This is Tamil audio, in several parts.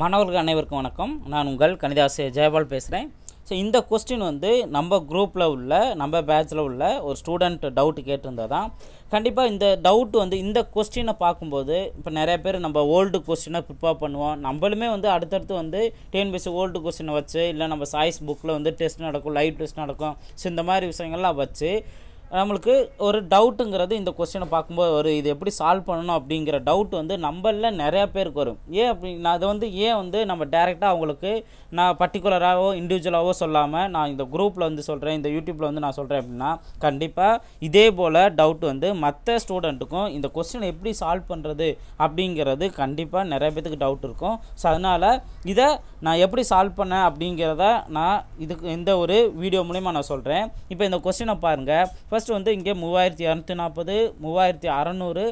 மாணவர்கள் அனைவருக்கும் வணக்கம் நான் உங்கள் கணிதாசிரியர் ஜெயபால் பேசுகிறேன் ஸோ இந்த கொஸ்டின் வந்து நம்ம குரூப்பில் உள்ள நம்ம பேட்சில் உள்ள ஒரு ஸ்டூடெண்ட் டவுட்டு கேட்டிருந்தால் தான் கண்டிப்பாக இந்த டவுட் வந்து இந்த கொஸ்டினை பார்க்கும்போது இப்போ நிறைய பேர் நம்ம ஓல்டு கொஸ்டினை ப்ரிப்பேர் பண்ணுவோம் நம்மளுமே வந்து அடுத்தடுத்து வந்து டிஎன்பிஎஸ்சி ஓல்டு கொஸ்டினை வச்சு இல்லை நம்ம சாய்ஸ் புக்கில் வந்து டெஸ்ட் நடக்கும் லைவ் டெஸ்ட் நடக்கும் ஸோ இந்த மாதிரி விஷயங்கள்லாம் வச்சு நம்மளுக்கு ஒரு டவுட்டுங்கிறது இந்த கொஸ்டினை பார்க்கும்போது ஒரு இது எப்படி சால்வ் பண்ணணும் அப்படிங்கிற டவுட் வந்து நம்மளில் நிறையா பேருக்கு வரும் ஏன் அப்படி நான் அதை வந்து ஏன் வந்து நம்ம டேரெக்டாக அவங்களுக்கு நான் பர்டிகுலராகவோ இண்டிவிஜுவலாகவோ சொல்லாமல் நான் இந்த குரூப்பில் வந்து சொல்கிறேன் இந்த யூடியூப்பில் வந்து நான் சொல்கிறேன் அப்படின்னா கண்டிப்பாக இதே போல் டவுட் வந்து மற்ற ஸ்டூடெண்ட்டுக்கும் இந்த கொஸ்டினை எப்படி சால்வ் பண்ணுறது அப்படிங்கிறது கண்டிப்பாக நிறைய பேத்துக்கு டவுட் இருக்கும் ஸோ அதனால் இதை நான் எப்படி சால்வ் பண்ணேன் அப்படிங்கிறத நான் இதுக்கு இந்த ஒரு வீடியோ மூலிமா நான் சொல்கிறேன் இப்போ இந்த கொஸ்டினை பாருங்கள் ஃபஸ்ட்டு வந்து இங்கே மூவாயிரத்தி இரநூத்தி நாற்பது மூவாயிரத்தி அறநூறு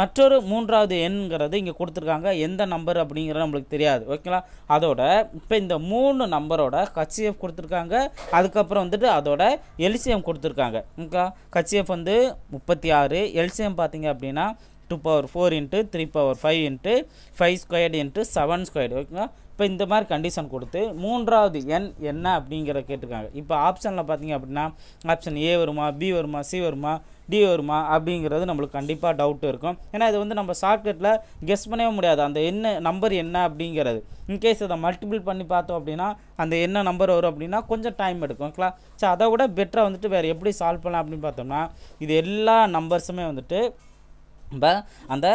மற்றொரு மூன்றாவது எண்ங்கிறது இங்கே கொடுத்துருக்காங்க எந்த நம்பர் அப்படிங்கிறது நம்மளுக்கு தெரியாது ஓகேங்களா அதோட இப்போ இந்த மூணு நம்பரோட ஹச்சிஎஃப் கொடுத்துருக்காங்க அதுக்கப்புறம் வந்துட்டு அதோட எல்சிஎம் கொடுத்துருக்காங்க ஓகே ஹச்சிஎஃப் வந்து முப்பத்தி ஆறு எல்சிஎம் பார்த்தீங்க அப்படின்னா two power four into three power five into five squared into seven squared ஓகேங்களா இப்போ இந்த மாதிரி கண்டிஷன் கொடுத்து மூன்றாவது எண் என்ன அப்படிங்கிற கேட்டிருக்காங்க இப்போ ஆப்ஷனில் பார்த்தீங்க அப்படின்னா ஆப்ஷன் ஏ வருமா பி வருமா சி வருமா டி வருமா அப்படிங்கிறது நம்மளுக்கு கண்டிப்பாக டவுட் இருக்கும் ஏன்னா இது வந்து நம்ம ஷார்ட்கட்டில் கெஸ் பண்ணவே முடியாது அந்த என்ன நம்பர் என்ன அப்படிங்கிறது இன்கேஸ் அதை மல்டிபிள் பண்ணி பார்த்தோம் அப்படின்னா அந்த என்ன நம்பர் வரும் அப்படின்னா கொஞ்சம் டைம் எடுக்கும் ஓகேங்களா ஸோ அதை விட பெட்டராக வந்துட்டு வேறு எப்படி சால்வ் பண்ணலாம் அப்படின்னு பார்த்தோம்னா இது எல்லா நம்பர்ஸுமே வந்துட்டு நம்ம அந்த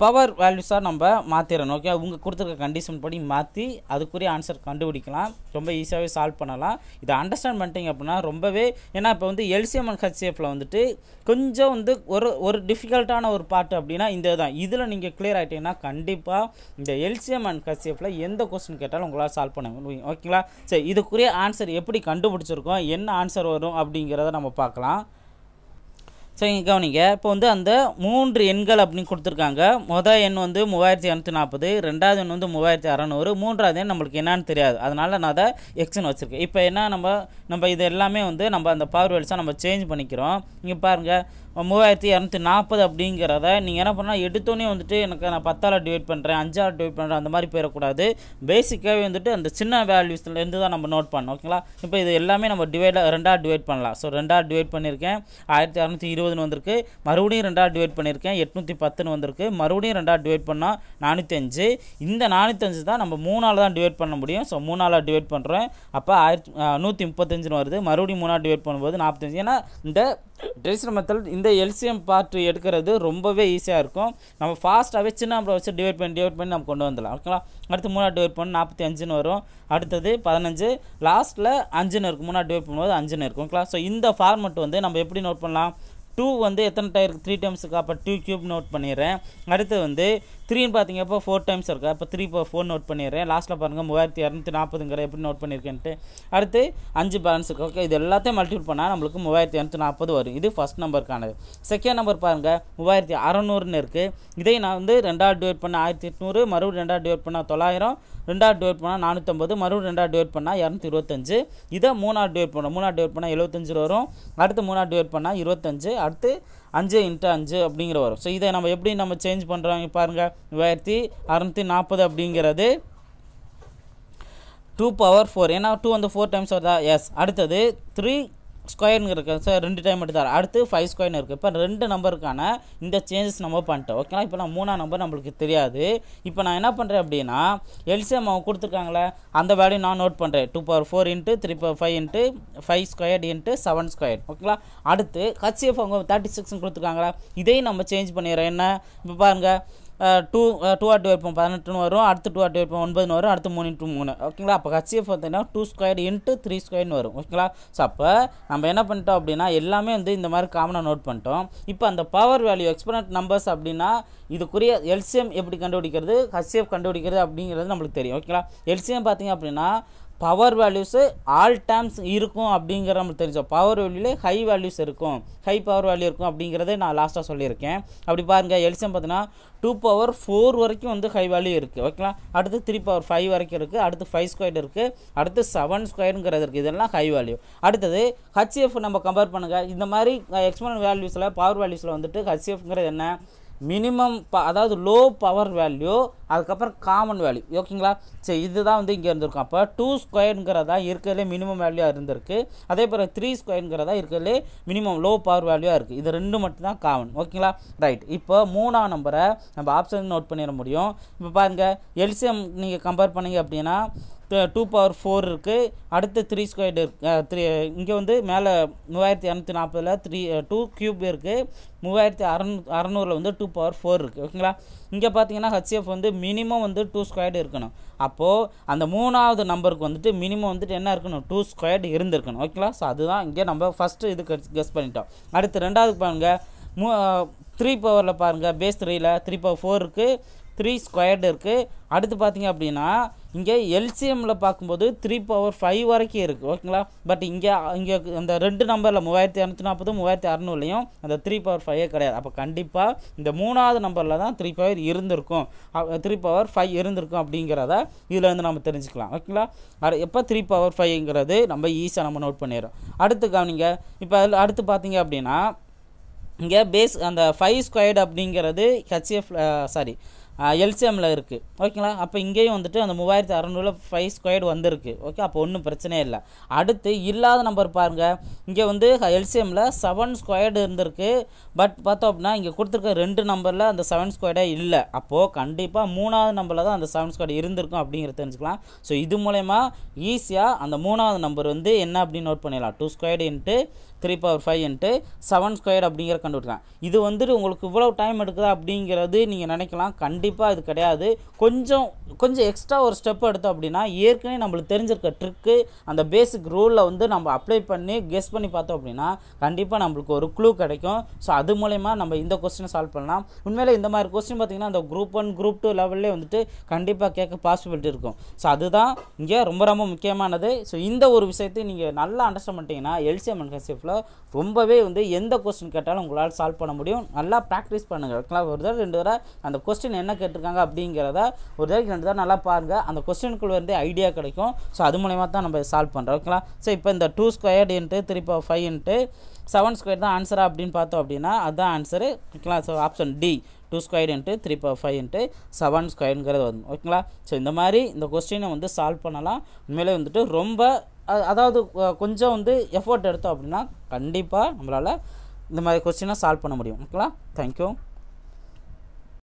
பவர் வேல்யூஸாக நம்ம மாற்றிடணும் ஓகே அவங்க கொடுத்துருக்க கண்டிஷன் படி மாற்றி அதுக்குரிய ஆன்சர் கண்டுபிடிக்கலாம் ரொம்ப ஈஸியாகவே சால்வ் பண்ணலாம் இதை அண்டர்ஸ்டாண்ட் பண்ணிட்டீங்க அப்படின்னா ரொம்பவே ஏன்னா இப்போ வந்து எல்சிஎம் அண்ட் ஹெச்சிஎஃப்பில் வந்துட்டு கொஞ்சம் வந்து ஒரு ஒரு டிஃபிகல்ட்டான ஒரு பாட்டு அப்படின்னா இந்த தான் இதில் நீங்கள் கிளியர் ஆகிட்டீங்கன்னா கண்டிப்பாக இந்த எல்சிஎம் அண்ட் ஹெச்சிஎஃப்பில் எந்த கொஸ்டின் கேட்டாலும் உங்களால் சால்வ் பண்ண முடியும் ஓகேங்களா சரி இதுக்குரிய ஆன்சர் எப்படி கண்டுபிடிச்சிருக்கோம் என்ன ஆன்சர் வரும் அப்படிங்கிறத நம்ம பார்க்கலாம் ஸோ இங்கே கவனிங்க இப்போ வந்து அந்த மூன்று எண்கள் அப்படின்னு கொடுத்துருக்காங்க மொதல் எண் வந்து மூவாயிரத்தி இரநூத்தி நாற்பது ரெண்டாவது எண் வந்து மூவாயிரத்தி அறநூறு மூன்றாவது எண் நம்மளுக்கு என்னான்னு தெரியாது அதனால் நான் அதை எக்ஸ்னு வச்சுருக்கேன் இப்போ என்ன நம்ம நம்ம இது எல்லாமே வந்து நம்ம அந்த பவர் வேல்ஸாக நம்ம சேஞ்ச் பண்ணிக்கிறோம் இங்கே பாருங்கள் மூவாயிரத்தி இரநூத்தி நாற்பது அப்படிங்கிறத நீங்கள் என்ன பண்ணால் எடுத்தோன்னே வந்துட்டு எனக்கு நான் பத்தால் டிவைட் பண்ணுறேன் அஞ்சால் டிவைட் பண்ணுறேன் அந்த மாதிரி போயிடக்கூடாது பேசிக்காகவே வந்துட்டு அந்த சின்ன வேல்யூஸ்லேருந்து தான் நம்ம நோட் பண்ணோம் ஓகேங்களா இப்போ இது எல்லாமே நம்ம டிவைடாக ரெண்டாக டிவைட் பண்ணலாம் ஸோ ரெண்டாக டிவைட் பண்ணியிருக்கேன் ஆயிரத்தி இரநூத்தி இருபதுன்னு வந்திருக்கு மறுபடியும் ரெண்டாக டிவைட் பண்ணியிருக்கேன் எட்நூற்றி பத்துன்னு வந்திருக்கு மறுபடியும் ரெண்டாக டிவைட் பண்ணால் நானூற்றஞ்சு இந்த நானூற்றஞ்சு தான் நம்ம மூணால் தான் டிவைட் பண்ண முடியும் ஸோ மூணால் டிவைட் பண்ணுறேன் அப்போ ஆயிரத்தி நூற்றி முப்பத்தஞ்சுன்னு வருது மறுபடியும் மூணாக டிவைட் பண்ணும்போது நாற்பத்தஞ்சு ஏன்னா இந்த டெசிமத்தில் இந்த எல்சிஎம் பார்ட் எடுக்கிறது ரொம்பவே ஈஸியாக இருக்கும் நம்ம ஃபாஸ்ட்டாகவே சின்ன நம்பரை வச்சு டிவைட் பண்ணி டிவைட் பண்ணி நம்ம கொண்டு வந்துடலாம் ஓகேங்களா அடுத்து மூணாக டிவைட் பண்ணி நாற்பத்தி அஞ்சுன்னு வரும் அடுத்தது பதினஞ்சு லாஸ்ட்டில் அஞ்சுன்னு இருக்கும் மூணாக டிவைட் பண்ணும்போது அஞ்சுன்னு இருக்கும் ஓகேங்களா ஸோ இந்த ஃபார்மெட் வந்து நம்ம எப்படி நோட் பண்ணலாம் டூ வந்து எத்தனை டயர் த்ரீ டைம்ஸ் இருக்கா அப்போ டூ க்யூப் நோட் பண்ணிடுறேன் அடுத்து வந்து த்ரீன்னு பார்த்தீங்க அப்போ ஃபோர் டைம்ஸ் இருக்கா இப்போ த்ரீ இப்போ ஃபோர் நோட் பண்ணிடுறேன் லாஸ்ட்டில் பாருங்கள் மூவாயிரத்தி இரநூத்தி நாற்பதுங்கிற எப்படி நோட் பண்ணியிருக்கேன்ட்டு அடுத்து அஞ்சு பேலன்ஸ் இருக்குது ஓகே இது எல்லாத்தையும் மல்டிபிள் பண்ணால் நம்மளுக்கு மூவாயிரத்தி இரநூத்தி நாற்பது வரும் இது ஃபஸ்ட் நம்பருக்கானது செகண்ட் நம்பர் பாருங்கள் மூவாயிரத்தி அறநூறுன்னு இருக்குது இதை நான் வந்து ரெண்டாவது டிவைட் பண்ண ஆயிரத்தி எட்நூறு மறுபடியும் ரெண்டாவது டிவைட் பண்ணால் தொள்ளாயிரம் ரெண்டாவது டிவைட் பண்ணால் நானூற்றம்பது மறுபடியும் ரெண்டாவது டிவைட் பண்ணால் இரநூத்தி இருபத்தஞ்சு இதை மூணாவது டிவைட் பண்ணோம் மூணாவது டிவைட் பண்ணால் எழுபத்தஞ்சு வரும் அடுத்து மூணாவது டிவைட் பண்ணால் இருபத்தஞ்சு அடுத்து அஞ்சு இன்ட்டு அஞ்சு அப்படிங்கிற வரும் ஸோ இதை நம்ம எப்படி நம்ம சேஞ்ச் பண்ணுறாங்க பாருங்கள் மூவாயிரத்தி அறநூற்றி நாற்பது அப்படிங்கிறது டூ பவர் ஃபோர் ஏன்னா டூ வந்து ஃபோர் டைம்ஸ் வருதா எஸ் அடுத்தது த்ரீ ஸ்கொயருங்க இருக்குது சார் ரெண்டு டைம் எடுத்தார் அடுத்து ஃபைவ் ஸ்கொயர்னு இருக்குது இப்போ ரெண்டு நம்பருக்கான இந்த சேஞ்சஸ் நம்ம பண்ணிட்டோம் ஓகேங்களா இப்போ நான் மூணாம் நம்பர் நம்மளுக்கு தெரியாது இப்போ நான் என்ன பண்ணுறேன் அப்படின்னா எல்சிஎம் அவங்க கொடுத்துருக்காங்களே அந்த வேல்யூ நான் நோட் பண்ணுறேன் two power four into three power five into five square into seven square ஓகேங்களா அடுத்து ஹச்சிஎஃப் அவங்க தேர்ட்டி சிக்ஸ்னு கொடுத்துருக்காங்களா இதையும் நம்ம சேஞ்ச் பண்ணிடுறோம் என்ன இப்போ பாருங்கள் டூ டூ ஆர் டிவைட் பண்ணும் பதினெட்டுன்னு வரும் அடுத்து டூ ஆர் டிவைட் பண்ணும் ஒன்பதுன்னு வரும் அடுத்து மூணு இன்ட்டு மூணு ஓகேங்களா அப்போ ஹச்சிஎஃப் பார்த்தீங்கன்னா டூ ஸ்கொயர் இன்ட்டு த்ரீ ஸ்கொயர்னு வரும் ஓகேங்களா ஸோ அப்போ நம்ம என்ன பண்ணிட்டோம் அப்படின்னா எல்லாமே வந்து இந்த மாதிரி காமனாக நோட் பண்ணிட்டோம் இப்போ அந்த பவர் வேல்யூ எக்ஸ்பனட் நம்பர்ஸ் அப்படின்னா இதுக்குரிய எல்சிஎம் எப்படி கண்டுபிடிக்கிறது ஹச்சிஎஃப் கண்டுபிடிக்கிறது அப்படிங்கிறது நம்மளுக்கு தெரியும் ஓகேங்களா எல்சிஎம் பார்த்தீங்க அப்படின்னா பவர் வேல்யூஸு ஆல் டைம்ஸ் இருக்கும் அப்படிங்கிற நம்ம தெரிஞ்சோம் பவர் வேல்யூலேயே ஹை வேல்யூஸ் இருக்கும் ஹை பவர் வேல்யூ இருக்கும் அப்படிங்கிறதே நான் லாஸ்ட்டாக சொல்லியிருக்கேன் அப்படி பாருங்கள் எல்சியம் பார்த்தீங்கன்னா டூ பவர் ஃபோர் வரைக்கும் வந்து ஹை வேல்யூ இருக்குது ஓகேங்களா அடுத்து த்ரீ பவர் ஃபைவ் வரைக்கும் இருக்குது அடுத்து ஃபைவ் ஸ்கொயர் இருக்குது அடுத்து செவன் ஸ்கொயருங்கிறது இருக்குது இதெல்லாம் ஹை வேல்யூ அடுத்தது ஹச்சிஎஃப் நம்ம கம்பேர் பண்ணுங்கள் இந்த மாதிரி எக்ஸ்போனல் வேல்யூஸில் பவர் வேல்யூஸில் வந்துட்டு ஹச்சிஎஃப்ங்கிறது என்ன மினிமம் ப அதாவது லோ பவர் வேல்யூ அதுக்கப்புறம் காமன் வேல்யூ ஓகேங்களா சரி இதுதான் வந்து இங்கே இருந்திருக்கும் அப்போ டூ ஸ்கொயருங்கிறதா இருக்கிறதுலே மினிமம் வேல்யூவாக இருந்திருக்கு அதே போல் த்ரீ ஸ்கொயருங்கிறதா இருக்கிறதுலே மினிமம் லோ பவர் வேல்யூவாக இருக்குது இது ரெண்டு மட்டும்தான் காமன் ஓகேங்களா ரைட் இப்போ மூணாம் நம்பரை நம்ம ஆப்ஷன் நோட் பண்ணிட முடியும் இப்போ பாருங்கள் எல்சிஎம் நீங்கள் கம்பேர் பண்ணிங்க அப்படின்னா டூ பவர் ஃபோர் இருக்குது அடுத்து த்ரீ ஸ்கொயர் இருக்கு த்ரீ இங்கே வந்து மேலே மூவாயிரத்தி இரநூத்தி நாற்பதில் த்ரீ டூ க்யூப் இருக்குது மூவாயிரத்தி அறநூ அறநூறில் வந்து டூ பவர் ஃபோர் இருக்குது ஓகேங்களா இங்கே பார்த்தீங்கன்னா ஹெச்எஃப் வந்து மினிமம் வந்து டூ ஸ்கொயர்டு இருக்கணும் அப்போது அந்த மூணாவது நம்பருக்கு வந்துட்டு மினிமம் வந்துட்டு என்ன இருக்கணும் டூ ஸ்கொயர்டு இருந்திருக்கணும் ஓகேங்களா ஸோ அதுதான் இங்கே நம்ம ஃபஸ்ட்டு இது கெஸ் பண்ணிட்டோம் அடுத்து ரெண்டாவது பாருங்கள் மூ த்ரீ பவரில் பாருங்கள் பேஸ் த்ரீயில் த்ரீ பவர் ஃபோர் இருக்குது த்ரீ ஸ்கொயர்டு இருக்குது அடுத்து பார்த்தீங்க அப்படின்னா இங்கே எல்சிஎம்மில் பார்க்கும்போது த்ரீ பவர் ஃபைவ் வரைக்கும் இருக்குது ஓகேங்களா பட் இங்கே இங்கே அந்த ரெண்டு நம்பரில் மூவாயிரத்தி இரநூத்தி நாற்பது மூவாயிரத்தி அறநூறுலையும் அந்த த்ரீ பவர் ஃபைவே கிடையாது அப்போ கண்டிப்பாக இந்த மூணாவது நம்பரில் தான் த்ரீ பவர் இருந்திருக்கும் த்ரீ பவர் ஃபைவ் இருந்திருக்கும் அப்படிங்கிறத இதில் வந்து நம்ம தெரிஞ்சுக்கலாம் ஓகேங்களா அது எப்போ த்ரீ பவர் ஃபைவ்ங்கிறது நம்ம ஈஸியாக நம்ம நோட் பண்ணிடுறோம் அடுத்து கவனிங்க இப்போ அதில் அடுத்து பார்த்தீங்க அப்படின்னா இங்கே பேஸ் அந்த ஃபைவ் ஸ்கொயர்டு அப்படிங்கிறது ஹெச்எஃப் சாரி எல்சிஎம்மில் இருக்குது ஓகேங்களா அப்போ இங்கேயும் வந்துட்டு அந்த மூவாயிரத்து அறநூறில் ஃபைவ் ஸ்கொயர்டு வந்திருக்கு ஓகே அப்போ ஒன்றும் பிரச்சனையே இல்லை அடுத்து இல்லாத நம்பர் பாருங்கள் இங்கே வந்து எல்சிஎம்மில் செவன் ஸ்கொயர்டு இருந்திருக்கு பட் பார்த்தோம் அப்படின்னா இங்கே கொடுத்துருக்க ரெண்டு நம்பரில் அந்த செவன் ஸ்கொயர்டே இல்லை அப்போது கண்டிப்பாக மூணாவது நம்பரில் தான் அந்த செவன் ஸ்கொயர்டு இருந்திருக்கும் அப்படிங்கிறத தெரிஞ்சுக்கலாம் ஸோ இது மூலயமா ஈஸியாக அந்த மூணாவது நம்பர் வந்து என்ன அப்படின்னு நோட் பண்ணிடலாம் two squared into three power five into seven square அப்படிங்கிற கண்டுபிடிக்கலாம் இது வந்துட்டு உங்களுக்கு இவ்வளோ டைம் எடுக்குது அப்படிங்கிறது நீங்கள் நினைக்கலாம் கண்டிப்பாக இது கிடையாது கொஞ்சம் கொஞ்சம் எக்ஸ்ட்ரா ஒரு ஸ்டெப் எடுத்தோம் அப்படின்னா ஏற்கனவே நம்மளுக்கு தெரிஞ்சிருக்க ட்ரிக்கு அந்த பேசிக் ரூலில் வந்து நம்ம அப்ளை பண்ணி கெஸ் பண்ணி பார்த்தோம் அப்படின்னா கண்டிப்பாக நம்மளுக்கு ஒரு க்ளூ கிடைக்கும் ஸோ அது மூலயமா நம்ம இந்த கொஸ்டினை சால்வ் பண்ணலாம் உண்மையில் இந்த மாதிரி கொஸ்டின் பார்த்திங்கன்னா அந்த குரூப் ஒன் குரூப் டூ லெவல்லே வந்துட்டு கண்டிப்பாக கேட்க பாசிபிலிட்டி இருக்கும் ஸோ அதுதான் இங்கே ரொம்ப ரொம்ப முக்கியமானது ஸோ இந்த ஒரு விஷயத்தை நீங்கள் நல்லா அண்டர்ஸ்டாண்ட் பண்ணிட்டீங்கன்னா எல்சிஎம் அண்ட் கசிஃபில் ரொம்பவே வந்து எந்த கொஸ்டின் கேட்டாலும் உங்களால் சால்வ் பண்ண முடியும் நல்லா ப்ராக்டிஸ் பண்ணுங்கள் ஓகேங்களா ஒரு தடவை ரெண்டு தடவை அந்த கொஸ்டின் என்ன கேட்டிருக்காங்க அப்படிங்கிறத ஒரு தடவைக்கு ரெண்டு தடவை நல்லா பாருங்கள் அந்த கொஸ்டினுக்குள்ள வந்து ஐடியா கிடைக்கும் ஸோ அது மூலயமா தான் நம்ம சால்வ் பண்ணுறோம் ஓகேங்களா ஸோ இப்போ இந்த two squared into power five into seven square தான் ஆன்சரா அப்படின்னு பார்த்தோம் அப்படின்னா அதுதான் ஆன்சரு ஓகேங்களா so option D two square into three power five into seven ஸ்கொயருங்கிறது வரும் ஓகேங்களா ஸோ இந்த மாதிரி இந்த கொஸ்டினை வந்து சால்வ் பண்ணலாம் உண்மையிலே வந்துட்டு ரொம்ப அதாவது கொஞ்சம் வந்து எஃபோர்ட் எடுத்தோம் அப்படின்னா கண்டிப்பாக நம்மளால் இந்த மாதிரி கொஸ்டினை சால்வ் பண்ண முடியும் ஓகேங்களா தேங்க்யூ